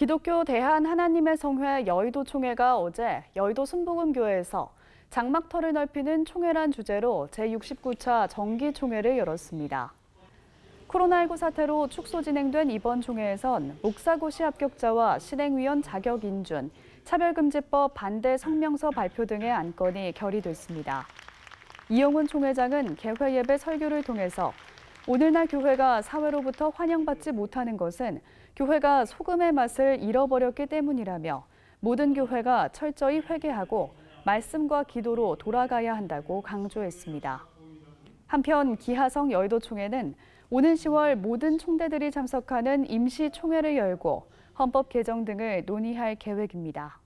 기독교 대한 하나님의 성회 여의도 총회가 어제 여의도 순복음교회에서 장막터를 넓히는 총회란 주제로 제69차 정기 총회를 열었습니다. 코로나19 사태로 축소 진행된 이번 총회에선 목사고시 합격자와 실행위원 자격 인준, 차별금지법 반대 성명서 발표 등의 안건이 결의됐습니다. 이용훈 총회장은 개회 예배 설교를 통해서 오늘날 교회가 사회로부터 환영받지 못하는 것은 교회가 소금의 맛을 잃어버렸기 때문이라며 모든 교회가 철저히 회개하고 말씀과 기도로 돌아가야 한다고 강조했습니다. 한편 기하성 여의도총회는 오는 10월 모든 총대들이 참석하는 임시총회를 열고 헌법 개정 등을 논의할 계획입니다.